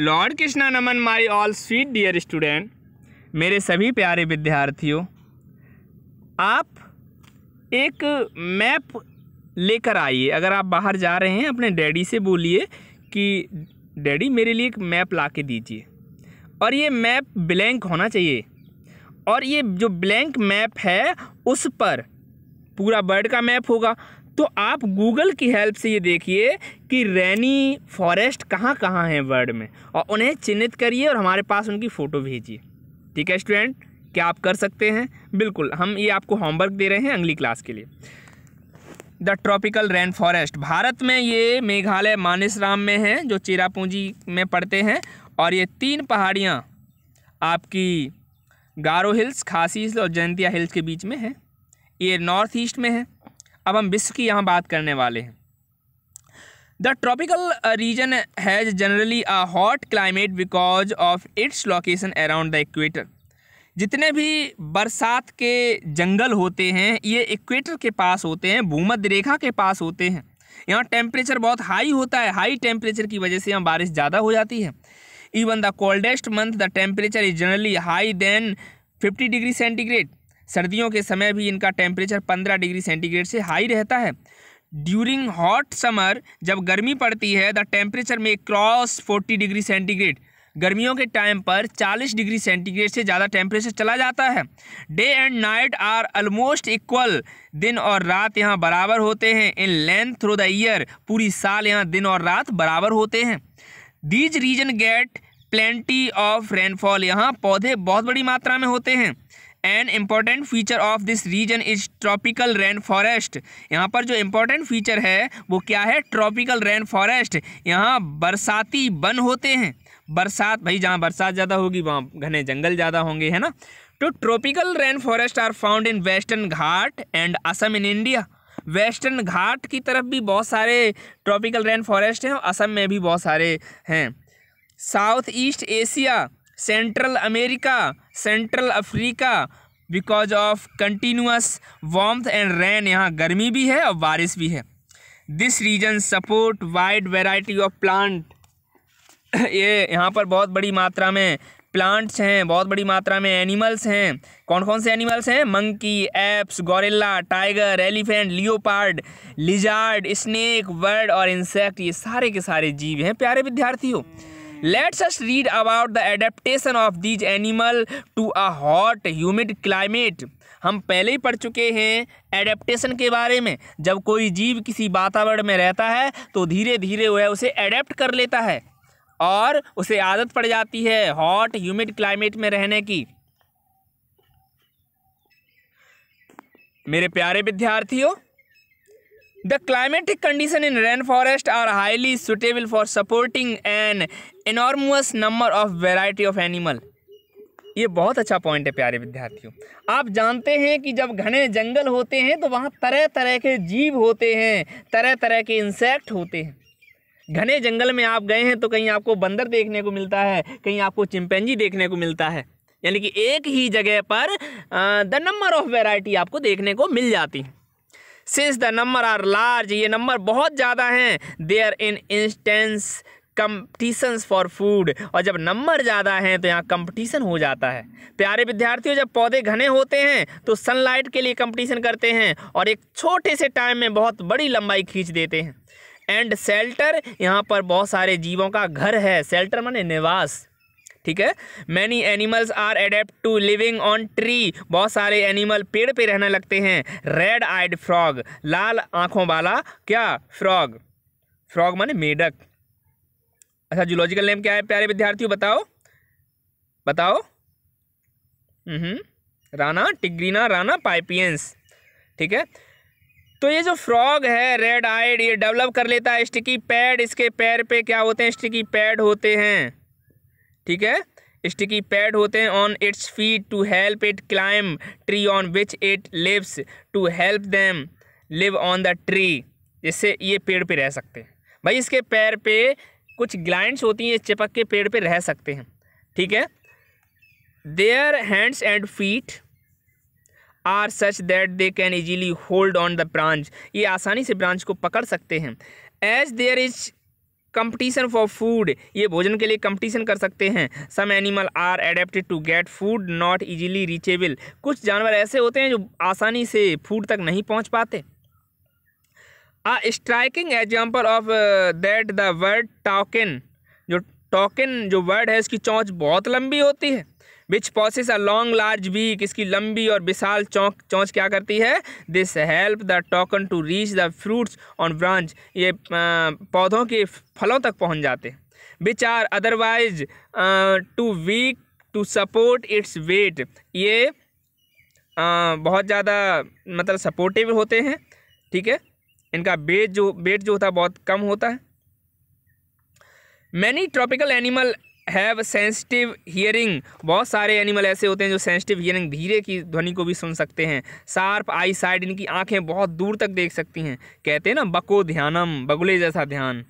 Lord Krishna नमन my all sweet dear student मेरे सभी प्यारे विद्यार्थियों आप एक मैप लेकर आइए अगर आप बाहर जा रहे हैं अपने डैडी से बोलिए कि डैडी मेरे लिए एक मैप ला के दीजिए और ये मैप ब्लैंक होना चाहिए और ये जो ब्लैंक मैप है उस पर पूरा बर्ड का मैप होगा तो आप गूगल की हेल्प से ये देखिए कि रैनी फॉरेस्ट कहाँ कहाँ हैं वर्ल्ड में और उन्हें चिन्हित करिए और हमारे पास उनकी फ़ोटो भेजिए ठीक है स्टूडेंट क्या आप कर सकते हैं बिल्कुल हम ये आपको होमवर्क दे रहे हैं अगली क्लास के लिए the tropical rain forest Bharat में ये मेघालय मानसराम में है जो चेरापूंजी में पड़ते हैं और ये तीन पहाड़ियाँ आपकी गारो हिल्स खासी हिल्स और जयंतिया हिल्स के बीच में हैं ये नॉर्थ ईस्ट में हैं अब हम विश्व की यहाँ बात करने वाले हैं the tropical region has generally a hot climate because of its location around the equator जितने भी बरसात के जंगल होते हैं ये इक्वेटर के पास होते हैं भूमध्य रेखा के पास होते हैं यहाँ टेम्परेचर बहुत हाई होता है हाई टेम्परेचर की वजह से यहाँ बारिश ज़्यादा हो जाती है even the coldest month the temperature is generally high than fifty degree centigrade सर्दियों के समय भी इनका टेम्परेचर पंद्रह डिग्री सेंटीग्रेड से हाई रहता है ड्यूरिंग हॉट समर जब गर्मी पड़ती है द टेम्परेचर में क्रॉस फोर्टी डिग्री सेंटीग्रेड गर्मियों के टाइम पर 40 डिग्री सेंटीग्रेड से ज़्यादा टेम्परेचर चला जाता है day and night are almost equal दिन और रात यहाँ बराबर होते हैं in length through the year पूरी साल यहाँ दिन और रात बराबर होते हैं these region get plenty of rainfall यहाँ पौधे बहुत बड़ी मात्रा में होते हैं and important feature of this region is tropical rain forest यहाँ पर जो इम्पॉर्टेंट फीचर है वो क्या है ट्रॉपिकल रेन फॉरेस्ट यहाँ बरसाती वन होते हैं बरसात भाई जहाँ बरसात ज़्यादा होगी वहाँ घने जंगल ज़्यादा होंगे है ना तो tropical rain forest are found in western Ghat and Assam in India western Ghat की तरफ भी बहुत सारे ट्रॉपिकल रेन फॉरेस्ट हैं और असम में भी बहुत सारे हैं south east Asia central America central Africa because of continuous warmth and rain यहाँ गर्मी भी है और बारिश भी है this region support wide variety of plant ये यहाँ पर बहुत बड़ी मात्रा में प्लांट्स हैं बहुत बड़ी मात्रा में एनिमल्स हैं कौन कौन से एनिमल्स हैं monkey apes gorilla tiger elephant leopard lizard snake bird और इंसेक्ट ये सारे के सारे जीव हैं प्यारे विद्यार्थी हो let's us read about the adaptation of these animal to a hot humid climate हम पहले ही पढ़ चुके हैं एडेप्टेशन के बारे में जब कोई जीव किसी वातावरण में रहता है तो धीरे धीरे वह उसे एडेप्ट कर लेता है और उसे आदत पड़ जाती है हॉट ह्यूमिड क्लाइमेट में रहने की मेरे प्यारे विद्यार्थियों the climatic condition in rain forest are highly suitable for supporting an enormous number of variety of animal ये बहुत अच्छा पॉइंट है प्यारे विद्यार्थियों आप जानते हैं कि जब घने जंगल होते हैं तो वहाँ तरह तरह के जीव होते हैं तरह तरह के इंसेक्ट होते हैं घने जंगल में आप गए हैं तो कहीं आपको बंदर देखने को मिलता है कहीं आपको चिंपैंजी देखने को मिलता है यानी कि एक ही जगह पर द नंबर ऑफ वेराइटी आपको देखने को मिल जाती है since the number are large ये नंबर बहुत ज़्यादा हैं there in instance competitions for food और जब नंबर ज़्यादा हैं तो यहाँ कंपटीशन हो जाता है प्यारे विद्यार्थियों जब पौधे घने होते हैं तो सनलाइट के लिए कंपटीशन करते हैं और एक छोटे से टाइम में बहुत बड़ी लंबाई खींच देते हैं एंड सेल्टर यहाँ पर बहुत सारे जीवों का घर है सेल्टर माने निवास ठीक है many animals are adapt to living on tree बहुत सारे एनिमल पेड़ पे रहने लगते हैं रेड आइड फ्रॉग लाल आँखों वाला क्या फ्रॉग फ्रॉग माने मेढक अच्छा जूलॉजिकल नेम क्या है प्यारे विद्यार्थियों बताओ बताओ हम्म राना टिग्रीना राना पाइपियंस ठीक है तो ये जो फ्रॉग है रेड आइड ये डेवलप कर लेता है स्टिकी पैड इसके पैर पे क्या होते हैं स्टिकी पैड होते हैं ठीक है स्टिकी पैड होते हैं on its feet to help it climb tree on which it lives to help them live on the tree जिससे ये पेड़ पे रह सकते हैं भाई इसके पैर पे कुछ ग्लाइंट्स होती हैं चिपक के पेड़ पे रह सकते हैं ठीक है their hands and feet are such that they can easily hold on the branch ये आसानी से ब्रांच को पकड़ सकते हैं as there is competition for food ये भोजन के लिए कंपटीशन कर सकते हैं some animal are adapted to get food not easily reachable कुछ जानवर ऐसे होते हैं जो आसानी से फूड तक नहीं पहुंच पाते a striking example of that the bird toucan जो टॉकिन जो वर्ड है इसकी चौंक बहुत लंबी होती है which possess a long large beak इसकी लंबी और विशाल चौंक चौंक क्या करती है this help the toucan to reach the fruits on branch ये पौधों के फलों तक पहुंच जाते which are otherwise too weak to support its weight ये आ, बहुत ज़्यादा मतलब सपोर्टिव होते हैं ठीक है इनका वेट जो वेट जो होता है बहुत कम होता है many tropical animal have sensitive hearing बहुत सारे एनिमल ऐसे होते हैं जो सेंसिटिव हियरिंग धीरे की ध्वनि को भी सुन सकते हैं शार्प आई साइड इनकी आँखें बहुत दूर तक देख सकती हैं कहते हैं ना बको ध्यानम बगुले जैसा ध्यान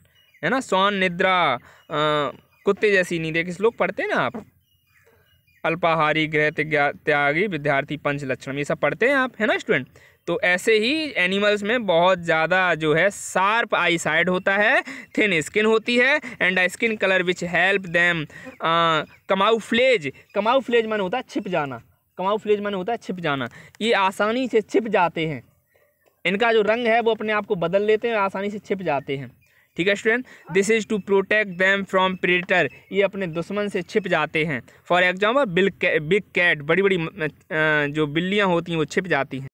है ना स्वान निद्रा आ, कुत्ते जैसी नींद एक श्लोक पढ़ते हैं ना आप अल्पाहारी गृह त्यागी विद्यार्थी पंच लक्षणम ये सब पढ़ते हैं आप है ना स्टूडेंट तो ऐसे ही एनिमल्स में बहुत ज़्यादा जो है शार्प आई साइड होता है थिन स्किन होती है and skin colour which help them camouflage camouflage मैंने होता है छिप जाना कमाऊ फ्लेज मन होता है छिप जाना ये आसानी से छिप जाते हैं इनका जो रंग है वो अपने आप को बदल लेते हैं आसानी से छिप जाते हैं ठीक है student this is to protect them from predator ये अपने दुश्मन से छिप जाते हैं फॉर एग्जाम्पल बिल बिग कैट बड़ी बड़ी जो बिल्लियाँ होती हैं वो छिप जाती हैं